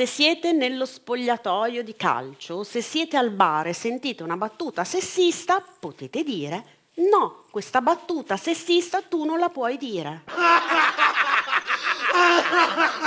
se siete nello spogliatoio di calcio se siete al bar e sentite una battuta sessista, potete dire no, questa battuta sessista tu non la puoi dire.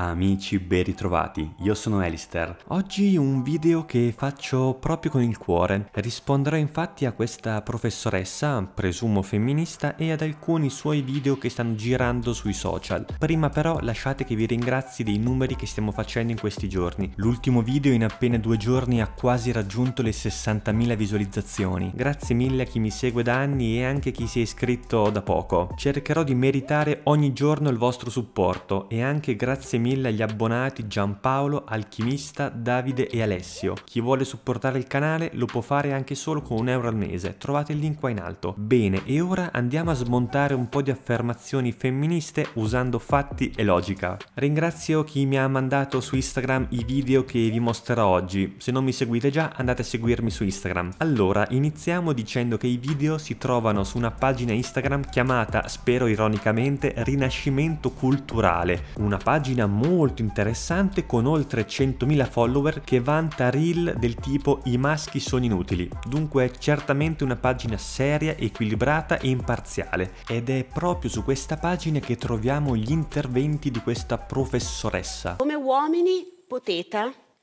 Amici ben ritrovati, io sono Alistair. Oggi un video che faccio proprio con il cuore. Risponderò infatti a questa professoressa, presumo femminista, e ad alcuni suoi video che stanno girando sui social. Prima però lasciate che vi ringrazi dei numeri che stiamo facendo in questi giorni. L'ultimo video in appena due giorni ha quasi raggiunto le 60.000 visualizzazioni. Grazie mille a chi mi segue da anni e anche a chi si è iscritto da poco. Cercherò di meritare ogni giorno il vostro supporto e anche grazie mille mille agli abbonati Giampaolo, Alchimista, Davide e Alessio. Chi vuole supportare il canale lo può fare anche solo con un euro al mese, trovate il link qua in alto. Bene, e ora andiamo a smontare un po' di affermazioni femministe usando fatti e logica. Ringrazio chi mi ha mandato su Instagram i video che vi mostrerò oggi, se non mi seguite già andate a seguirmi su Instagram. Allora, iniziamo dicendo che i video si trovano su una pagina Instagram chiamata, spero ironicamente, Rinascimento Culturale, una pagina molto interessante con oltre 100.000 follower che vanta reel del tipo i maschi sono inutili. Dunque è certamente una pagina seria, equilibrata e imparziale ed è proprio su questa pagina che troviamo gli interventi di questa professoressa. Come uomini potete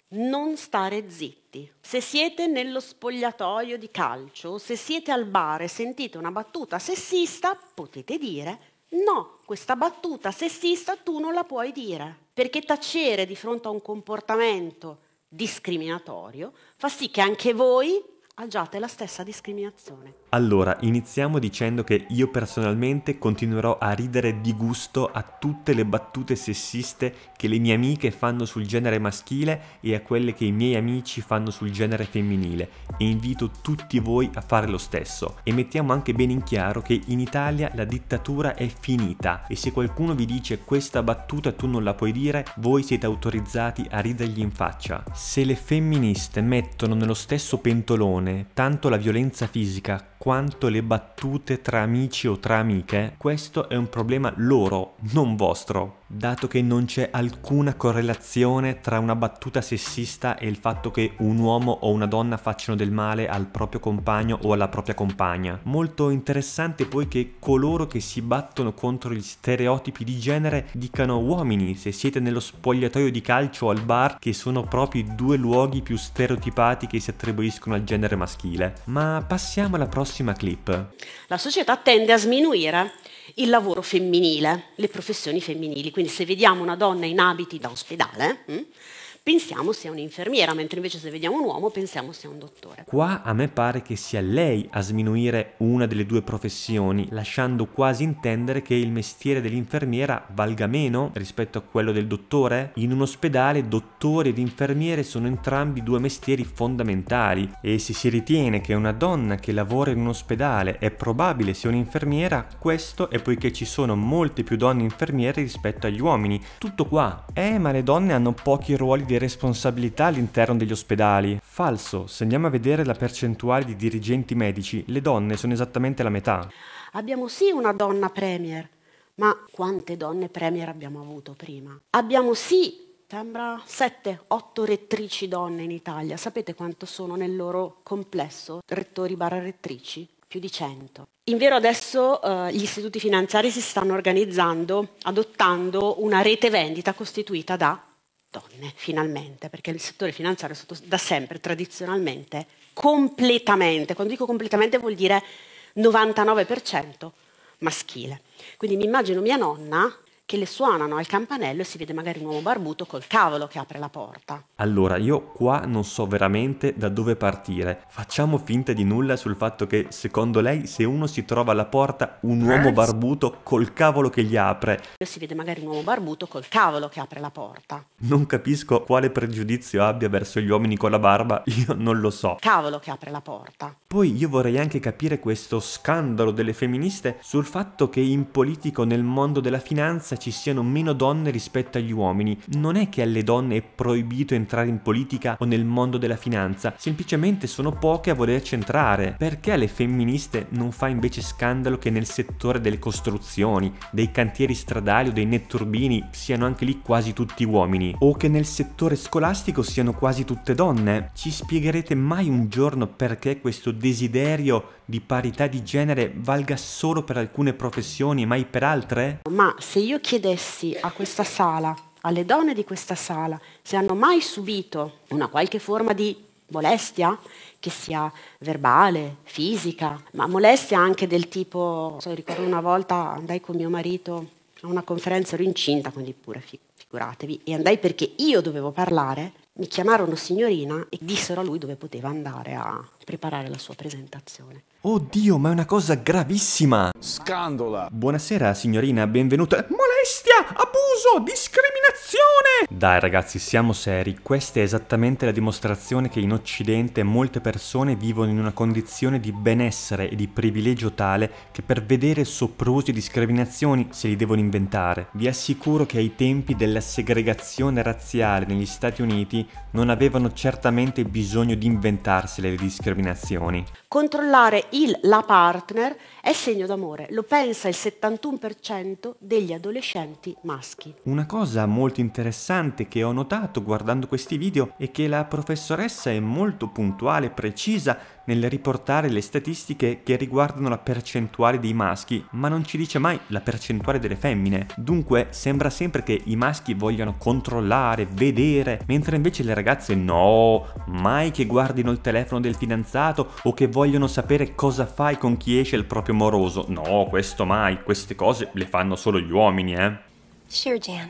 non stare zitti. Se siete nello spogliatoio di calcio, se siete al bar e sentite una battuta sessista, potete dire No, questa battuta sessista tu non la puoi dire, perché tacere di fronte a un comportamento discriminatorio fa sì che anche voi agiate la stessa discriminazione. Allora, iniziamo dicendo che io personalmente continuerò a ridere di gusto a tutte le battute sessiste che le mie amiche fanno sul genere maschile e a quelle che i miei amici fanno sul genere femminile e invito tutti voi a fare lo stesso. E mettiamo anche bene in chiaro che in Italia la dittatura è finita e se qualcuno vi dice questa battuta tu non la puoi dire, voi siete autorizzati a ridergli in faccia. Se le femministe mettono nello stesso pentolone tanto la violenza fisica quanto le battute tra amici o tra amiche, questo è un problema loro, non vostro dato che non c'è alcuna correlazione tra una battuta sessista e il fatto che un uomo o una donna facciano del male al proprio compagno o alla propria compagna. Molto interessante poi che coloro che si battono contro gli stereotipi di genere dicano uomini, se siete nello spogliatoio di calcio o al bar, che sono proprio i due luoghi più stereotipati che si attribuiscono al genere maschile. Ma passiamo alla prossima clip. La società tende a sminuire il lavoro femminile, le professioni femminili. Quindi se vediamo una donna in abiti da ospedale, mm, pensiamo sia un'infermiera, mentre invece se vediamo un uomo pensiamo sia un dottore. Qua a me pare che sia lei a sminuire una delle due professioni, lasciando quasi intendere che il mestiere dell'infermiera valga meno rispetto a quello del dottore. In un ospedale dottore ed infermiere sono entrambi due mestieri fondamentali e se si ritiene che una donna che lavora in un ospedale è probabile sia un'infermiera, questo è poiché ci sono molte più donne infermiere rispetto agli uomini. Tutto qua. Eh, ma le donne hanno pochi ruoli di di responsabilità all'interno degli ospedali. Falso, se andiamo a vedere la percentuale di dirigenti medici, le donne sono esattamente la metà. Abbiamo sì una donna premier, ma quante donne premier abbiamo avuto prima? Abbiamo sì sembra 7-8 rettrici donne in Italia. Sapete quanto sono nel loro complesso rettori barra rettrici? Più di 100. In vero adesso eh, gli istituti finanziari si stanno organizzando adottando una rete vendita costituita da donne, finalmente, perché il settore finanziario è stato da sempre, tradizionalmente, completamente, quando dico completamente vuol dire 99% maschile. Quindi mi immagino mia nonna che le suonano al campanello e si vede magari un uomo barbuto col cavolo che apre la porta. Allora, io qua non so veramente da dove partire. Facciamo finta di nulla sul fatto che, secondo lei, se uno si trova alla porta un uomo barbuto col cavolo che gli apre. Si vede magari un uomo barbuto col cavolo che apre la porta. Non capisco quale pregiudizio abbia verso gli uomini con la barba, io non lo so. Cavolo che apre la porta. Poi io vorrei anche capire questo scandalo delle femministe sul fatto che in politico nel mondo della finanza maggioranza ci siano meno donne rispetto agli uomini. Non è che alle donne è proibito entrare in politica o nel mondo della finanza, semplicemente sono poche a volerci entrare. Perché alle femministe non fa invece scandalo che nel settore delle costruzioni, dei cantieri stradali o dei netturbini siano anche lì quasi tutti uomini? O che nel settore scolastico siano quasi tutte donne? Ci spiegherete mai un giorno perché questo desiderio di parità di genere valga solo per alcune professioni e mai per altre? Ma se io chiedessi a questa sala, alle donne di questa sala, se hanno mai subito una qualche forma di molestia, che sia verbale, fisica, ma molestia anche del tipo, so, ricordo una volta andai con mio marito a una conferenza, ero incinta, quindi pure figuratevi, e andai perché io dovevo parlare mi chiamarono signorina e dissero a lui dove poteva andare a preparare la sua presentazione. Oddio, ma è una cosa gravissima! Scandola! Buonasera signorina, benvenuta. Molestia, abuso, discriminazione! dimostrazione! Dai ragazzi, siamo seri, questa è esattamente la dimostrazione che in Occidente molte persone vivono in una condizione di benessere e di privilegio tale che per vedere soprusi e discriminazioni se li devono inventare. Vi assicuro che ai tempi della segregazione razziale negli Stati Uniti non avevano certamente bisogno di inventarsele le discriminazioni. Controllare il la partner è segno d'amore, lo pensa il 71% degli adolescenti maschi. Una cosa molto interessante interessante che ho notato guardando questi video è che la professoressa è molto puntuale e precisa nel riportare le statistiche che riguardano la percentuale dei maschi, ma non ci dice mai la percentuale delle femmine. Dunque sembra sempre che i maschi vogliano controllare, vedere, mentre invece le ragazze no, mai che guardino il telefono del fidanzato o che vogliono sapere cosa fai con chi esce il proprio moroso. No, questo mai, queste cose le fanno solo gli uomini, eh. Sure, Jan.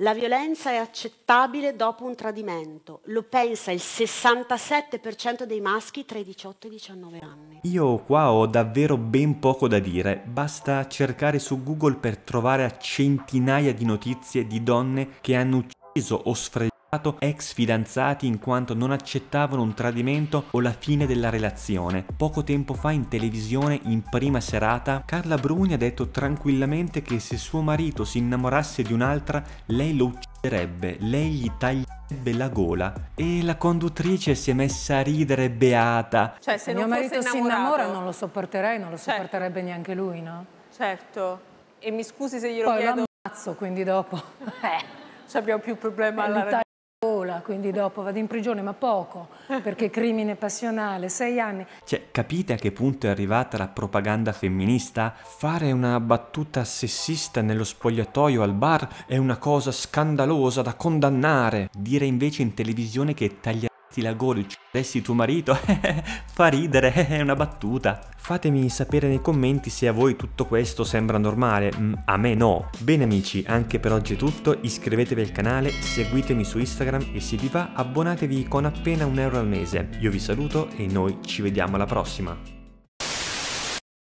La violenza è accettabile dopo un tradimento, lo pensa il 67% dei maschi tra i 18 e i 19 anni. Io qua ho davvero ben poco da dire, basta cercare su Google per trovare a centinaia di notizie di donne che hanno ucciso o sfregiato ex fidanzati in quanto non accettavano un tradimento o la fine della relazione. Poco tempo fa in televisione, in prima serata, Carla Bruni ha detto tranquillamente che se suo marito si innamorasse di un'altra, lei lo ucciderebbe, lei gli taglierebbe la gola e la conduttrice si è messa a ridere beata. Cioè se, mio marito si innamora non lo sopporterei, non lo certo. sopporterebbe neanche lui, no? Certo. E mi scusi se glielo Poi chiedo. Poi lo ammazzo, quindi dopo. eh. Cioè abbiamo più problema alla radio sola, quindi dopo vado in prigione, ma poco, perché crimine passionale, sei anni. Cioè, capite a che punto è arrivata la propaganda femminista? Fare una battuta sessista nello spogliatoio al bar è una cosa scandalosa da condannare. Dire invece in televisione che tagliare ti la gol, c***essi tuo marito, fa ridere, è una battuta. Fatemi sapere nei commenti se a voi tutto questo sembra normale, mm, a me no. Bene amici, anche per oggi è tutto, iscrivetevi al canale, seguitemi su Instagram e se vi va abbonatevi con appena un euro al mese. Io vi saluto e noi ci vediamo alla prossima.